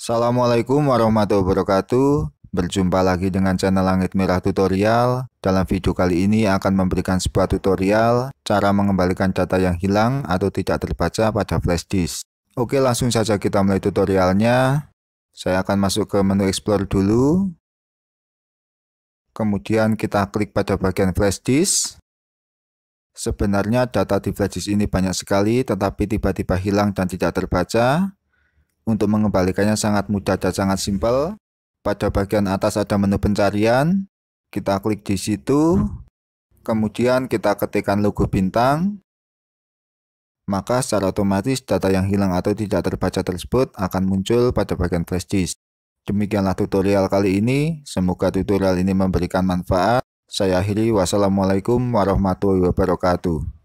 Assalamualaikum warahmatullahi wabarakatuh Berjumpa lagi dengan channel Langit Merah Tutorial Dalam video kali ini akan memberikan sebuah tutorial Cara mengembalikan data yang hilang atau tidak terbaca pada flash disk Oke langsung saja kita mulai tutorialnya Saya akan masuk ke menu explore dulu Kemudian kita klik pada bagian flash disk Sebenarnya data di flash disk ini banyak sekali tetapi tiba-tiba hilang dan tidak terbaca untuk mengembalikannya sangat mudah dan sangat simpel. Pada bagian atas ada menu pencarian. Kita klik di situ. Kemudian kita ketikkan logo bintang. Maka secara otomatis data yang hilang atau tidak terbaca tersebut akan muncul pada bagian flash disk. Demikianlah tutorial kali ini. Semoga tutorial ini memberikan manfaat. Saya akhiri. Wassalamualaikum warahmatullahi wabarakatuh.